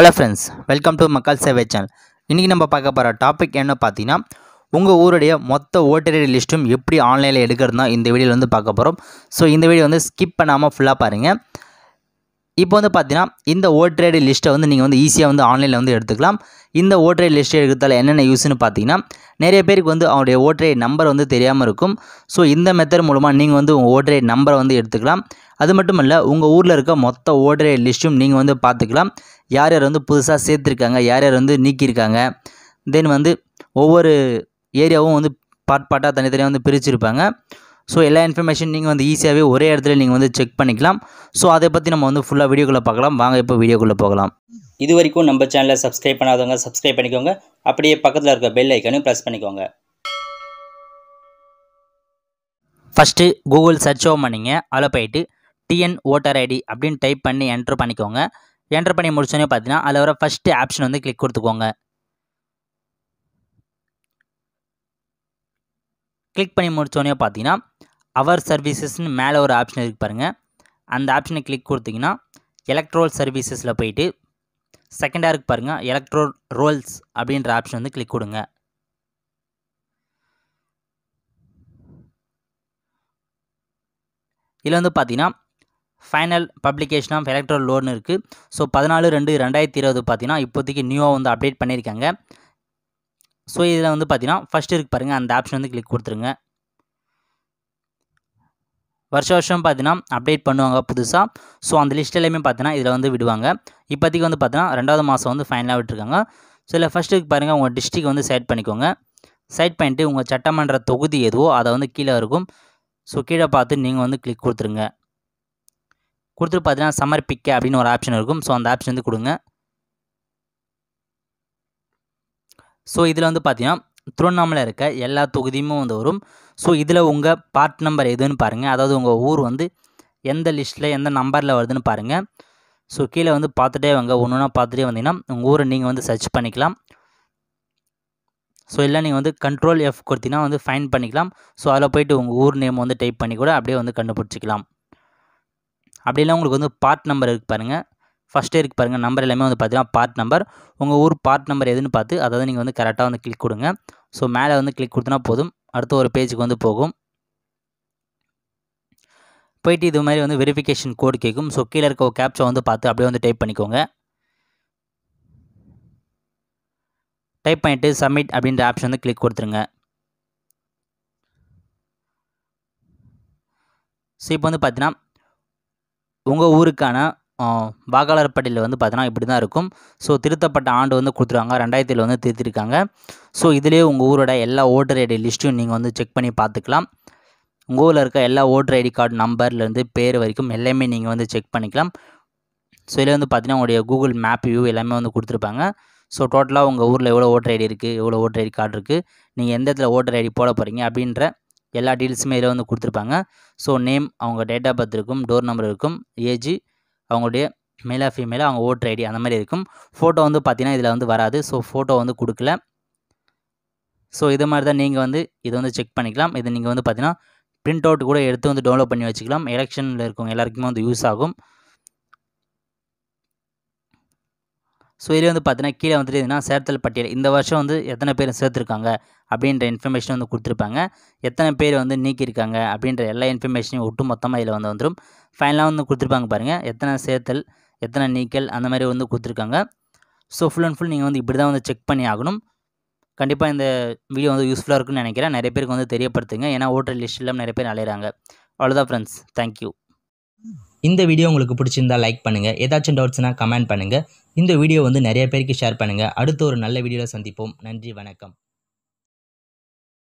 hello friends welcome to மக்கள் சேவை channel இன்றைக்கி நம்ம பார்க்க போகிற டாபிக் என்ன பார்த்தீங்கன்னா உங்கள் ஊருடைய மொத்த ஓட்டரேட் லிஸ்ட்டும் எப்படி ஆன்லைனில் எடுக்கிறது தான் இந்த வீடியோவில் வந்து பார்க்க போகிறோம் ஸோ இந்த வீடியோ வந்து ஸ்கிப் பண்ணாமல் ஃபுல்லாக பாருங்கள் இப்போ வந்து பார்த்தீங்கன்னா இந்த ஓட்ரேடு லிஸ்ட்டை வந்து நீங்கள் வந்து ஈஸியாக வந்து ஆன்லைனில் வந்து எடுத்துக்கலாம் இந்த ஓட்ரேட் லிஸ்ட்டை எடுக்கிறதால என்னென்ன யூஸ்ன்னு பார்த்தீங்கன்னா நிறைய பேருக்கு வந்து அவருடைய ஓட்ரேட் நம்பர் வந்து தெரியாமல் இருக்கும் ஸோ இந்த மெத்தட் மூலமாக நீங்கள் வந்து உங்கள் ஓட்ரேட் நம்பரை வந்து எடுத்துக்கலாம் அது மட்டும் இல்லை உங்கள் ஊரில் இருக்க மொத்த ஓட்ரேட் லிஸ்ட்டும் நீங்கள் வந்து பார்த்துக்கலாம் யார் யார் வந்து புதுசாக சேர்த்துருக்காங்க யார் யார் வந்து நீக்கியிருக்காங்க தென் வந்து ஒவ்வொரு ஏரியாவும் வந்து பார்ட் பார்ட்டாக தனித்தனியாக வந்து பிரிச்சுருப்பாங்க ஸோ எல்லா இன்ஃபர்மேஷன் நீங்கள் வந்து ஈஸியாகவே ஒரே இடத்துல நீங்கள் வந்து செக் பண்ணிக்கலாம் ஸோ அதை பற்றி நம்ம வந்து ஃபுல்லாக வீடியோக்குள்ளே பார்க்கலாம் வாங்க இப்போ வீடியோக்குள்ளே போகலாம் இது வரைக்கும் நம்ம சேனலை சப்ஸ்கிரைப் பண்ணாதவங்க சப்ஸ்கிரைப் பண்ணிக்கோங்க அப்படியே பக்கத்தில் இருக்க பெல் ஐக்கனும் ப்ரெஸ் பண்ணிக்கோங்க ஃபஸ்ட்டு கூகுள் சர்ச் ஓம் பண்ணிங்க அதில் போயிட்டு டிஎன் ஓட்டர் ஐடி அப்படின்னு டைப் பண்ணி என்ட்ரு பண்ணிக்கோங்க என்ட்ரு பண்ணி முடிச்சோன்னே பார்த்தீங்கன்னா அதில் வர ஃபஸ்ட்டு ஆப்ஷன் வந்து கிளிக் கொடுத்துக்கோங்க கிளிக் பண்ணி முடித்தோடனே பார்த்தீங்கன்னா அவர் சர்வீசஸ்னு மேலே ஒரு ஆப்ஷன் இருக்குது பாருங்கள் அந்த ஆப்ஷனை கிளிக் கொடுத்திங்கன்னா எலக்ட்ரோல் சர்வீசஸில் போயிட்டு செகண்டாக இருக்கு பாருங்கள் எலக்ட்ரோ ரோல்ஸ் அப்படின்ற ஆப்ஷன் வந்து கிளிக் கொடுங்க இதில் வந்து பார்த்தீங்கன்னா final publication of electoral roll இருக்குது ஸோ பதினாலு ரெண்டு ரெண்டாயிரத்தி இருபது பார்த்தீங்கன்னா இப்போதைக்கு நியூவாக வந்து அப்டேட் பண்ணியிருக்காங்க ஸோ இதில் வந்து பார்த்தீங்கன்னா ஃபஸ்ட்டு இருக்குது பாருங்கள் அந்த ஆப்ஷன் வந்து கிளிக் கொடுத்துருங்க வருஷ வருஷம் பார்த்தீங்கன்னா அப்டேட் பண்ணுவாங்க புதுசாக ஸோ அந்த லிஸ்ட் எல்லாமே பார்த்தீங்கன்னா இதில் வந்து விடுவாங்க இப்போதைக்கு வந்து பார்த்தீங்கன்னா ரெண்டாவது மாதம் வந்து ஃபைனலாக விட்டுருக்காங்க ஸோ இதில் ஃபஸ்ட்டுக்கு பாருங்கள் உங்கள் டிஸ்ட்ரிக் வந்து செட் பண்ணிக்கோங்க செட் பண்ணிட்டு உங்கள் சட்டமன்ற தொகுதி எதுவோ அதை வந்து கீழே இருக்கும் ஸோ கீழே பார்த்து நீங்கள் வந்து கிளிக் கொடுத்துருங்க கொடுத்துட்டு பார்த்தீங்கன்னா சமர்ப்பிக்க அப்படின்னு ஒரு ஆப்ஷன் இருக்கும் ஸோ அந்த ஆப்ஷன் வந்து கொடுங்க ஸோ இதில் வந்து பார்த்தீங்கன்னா திருவண்ணாமலை இருக்க எல்லா தொகுதியுமே வந்து வரும் ஸோ இதில் உங்கள் பார்ட் நம்பர் எதுன்னு பாருங்கள் அதாவது உங்கள் ஊர் வந்து எந்த லிஸ்ட்டில் எந்த நம்பரில் வருதுன்னு பாருங்கள் ஸோ கீழே வந்து பார்த்துட்டே வாங்க ஒன்று ஒன்றா பார்த்துட்டே வந்தீங்கன்னா உங்கள் ஊரை நீங்கள் வந்து சர்ச் பண்ணிக்கலாம் ஸோ இல்லை நீங்கள் வந்து கண்ட்ரோல் எஃப் கொடுத்தீங்கன்னா வந்து ஃபைன் பண்ணிக்கலாம் ஸோ அதில் போய்ட்டு உங்கள் ஊர் நேம் வந்து டைப் பண்ணி கூட அப்படியே வந்து கண்டுபிடிச்சிக்கலாம் அப்படிலாம் உங்களுக்கு வந்து பார்ட் நம்பர் இருக்குது பாருங்கள் ஃபஸ்ட்டே இருக்குது பாருங்கள் நம்பர் எல்லாமே வந்து பார்த்தீங்கன்னா பார்ட் நம்பர் உங்கள் ஊர் பார்ட் நம்பர் எதுன்னு பார்த்து அதாவது நீங்கள் வந்து கரெக்டாக வந்து கிளிக் கொடுங்க ஸோ மேலே வந்து கிளிக் கொடுத்தனா போதும் அடுத்த ஒரு பேஜுக்கு வந்து போகும் போயிட்டு இது மாதிரி வந்து வெரிஃபிகேஷன் கோடு கேட்கும் ஸோ கீழே இருக்க கேப்ச்சா வந்து பார்த்து அப்படியே வந்து டைப் பண்ணிக்கோங்க டைப் பண்ணிவிட்டு சப்மிட் அப்படின்ற ஆப்ஷன் வந்து கிளிக் கொடுத்துருங்க ஸோ இப்போ வந்து பார்த்தீங்கன்னா உங்கள் ஊருக்கான வாக்காளர் பட்டியலில் வந்து பார்த்தீங்கன்னா இப்படி தான் இருக்கும் ஸோ திருத்தப்பட்ட ஆண்டு வந்து கொடுத்துருவாங்க ரெண்டாயிரத்தில் வந்து திருத்திருக்காங்க ஸோ இதிலேயே உங்கள் ஊரோட எல்லா ஓட்டர் ஐடி லிஸ்ட்டையும் நீங்கள் வந்து செக் பண்ணி பார்த்துக்கலாம் உங்கள் ஊரில் இருக்க எல்லா ஓட்டர் ஐடி கார்டு நம்பர்லேருந்து பேர் வரைக்கும் எல்லாமே நீங்கள் வந்து செக் பண்ணிக்கலாம் ஸோ இதில் வந்து பார்த்தீங்கன்னா உங்களுடைய கூகுள் மேப் வியூ எல்லாமே வந்து கொடுத்துருப்பாங்க ஸோ டோட்டலாக உங்கள் ஊரில் எவ்வளோ ஓட்டர் ஐடி இருக்குது எவ்வளோ ஓட்டர் ஐடி கார்டு இருக்குது நீங்கள் எந்த இடத்துல ஓட்டர் ஐடி போட போகிறீங்க அப்படின்ற எல்லா டீட்டெயில்ஸுமே இதில் வந்து கொடுத்துருப்பாங்க ஸோ நேம் அவங்க டேட் ஆஃப் பர்த் இருக்கும் டோர் நம்பர் இருக்கும் ஏஜ் அவங்களுடைய மேலாக ஃபீமேலாக அவங்க ஓட்டர் ஐடி அந்த மாதிரி இருக்கும் ஃபோட்டோ வந்து பார்த்திங்கன்னா இதில் வந்து வராது ஸோ ஃபோட்டோ வந்து கொடுக்கல ஸோ இது மாதிரி தான் நீங்கள் வந்து இதை வந்து செக் பண்ணிக்கலாம் இது நீங்கள் வந்து பார்த்திங்கன்னா பிரிண்ட் அவுட் கூட எடுத்து வந்து டவுன்லோட் பண்ணி வச்சுக்கலாம் எலெக்ஷனில் இருக்கவங்க எல்லாருக்குமே வந்து யூஸ் ஆகும் ஸோ இதில் வந்து பார்த்தீங்கன்னா கீழே வந்துட்டு இதுனா சேர்த்தல் பட்டியல் இந்த வருஷம் வந்து எத்தனை பேர் சேர்த்துருக்காங்க அப்படின்ற இன்ஃபர்மேஷன் வந்து கொடுத்துருப்பாங்க எத்தனை பேர் வந்து நீக்கியிருக்காங்க அப்படின்ற எல்லா இன்ஃபர்மேஷனையும் ஒட்டு மொத்தமாக இதில் வந்து வந்துடும் ஃபைனலாக வந்து கொடுத்துருப்பாங்க பாருங்கள் எத்தனை சேர்த்தல் எத்தனை நீக்கல் அந்த மாதிரி வந்து கொடுத்துருக்காங்க ஸோ ஃபுல் அண்ட் ஃபுல் நீங்கள் வந்து இப்படி தான் வந்து செக் பண்ணி ஆகணும் கண்டிப்பாக இந்த வீடியோ வந்து யூஸ்ஃபுல்லாக இருக்குன்னு நினைக்கிறேன் நிறைய பேருக்கு வந்து தெரியப்படுத்துங்க ஏன்னா ஓட்டர் லிஸ்ட் இல்லாமல் நிறைய பேர் அலையிறாங்க அவ்வளோதான் ஃப்ரெண்ட்ஸ் தேங்க்யூ இந்த வீடியோ உங்களுக்கு பிடிச்சிருந்தா லைக் பண்ணுங்கள் ஏதாச்சும் டவுட்ஸ்னால் கமெண்ட் பண்ணுங்கள் இந்த வீடியோ வந்து நிறைய பேருக்கு ஷேர் பண்ணுங்கள் அடுத்து ஒரு நல்ல வீடியோவில் சந்திப்போம் நன்றி வணக்கம்